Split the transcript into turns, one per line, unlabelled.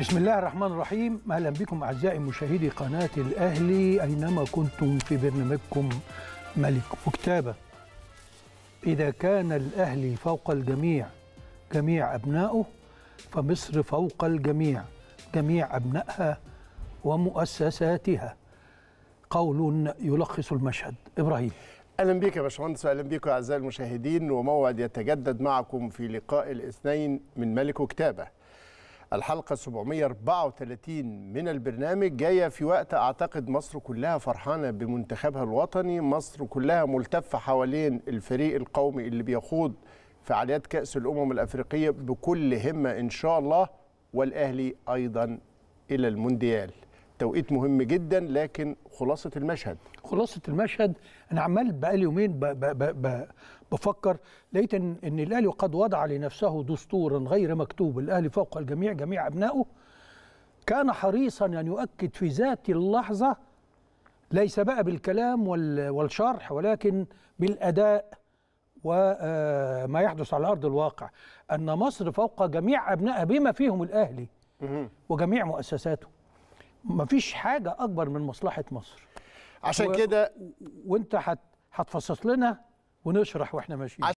بسم الله الرحمن الرحيم اهلا بكم اعزائي مشاهدي قناه الاهلي اينما كنتم في برنامجكم ملك وكتابه اذا كان الاهلي فوق الجميع جميع ابنائه فمصر فوق الجميع جميع ابنائها ومؤسساتها قول يلخص المشهد ابراهيم
اهلا بك يا باشمهندس اهلا بكم اعزائي المشاهدين وموعد يتجدد معكم في لقاء الاثنين من ملك وكتابه الحلقة 734 من البرنامج جاية في وقت أعتقد مصر كلها فرحانة بمنتخبها الوطني مصر كلها ملتفة حوالين الفريق القومي اللي بيخوض فعاليات كأس الأمم الأفريقية بكل همة إن شاء الله والأهلي أيضا إلى المونديال توقيت مهم جدا لكن خلاصة المشهد خلاصة المشهد أنا عمال بقى يومين
بفكر لقيت ان, إن الاهلي قد وضع لنفسه دستورا غير مكتوب الاهلي فوق الجميع جميع ابنائه كان حريصا ان يؤكد في ذات اللحظه ليس بقى بالكلام والشرح ولكن بالاداء وما آه، يحدث على ارض الواقع ان مصر فوق جميع ابنائها بما فيهم الاهلي وجميع مؤسساته مفيش حاجه اكبر من مصلحه مصر
عشان و... كده
وانت هتفصص لنا ونشرح واحنا ماشيين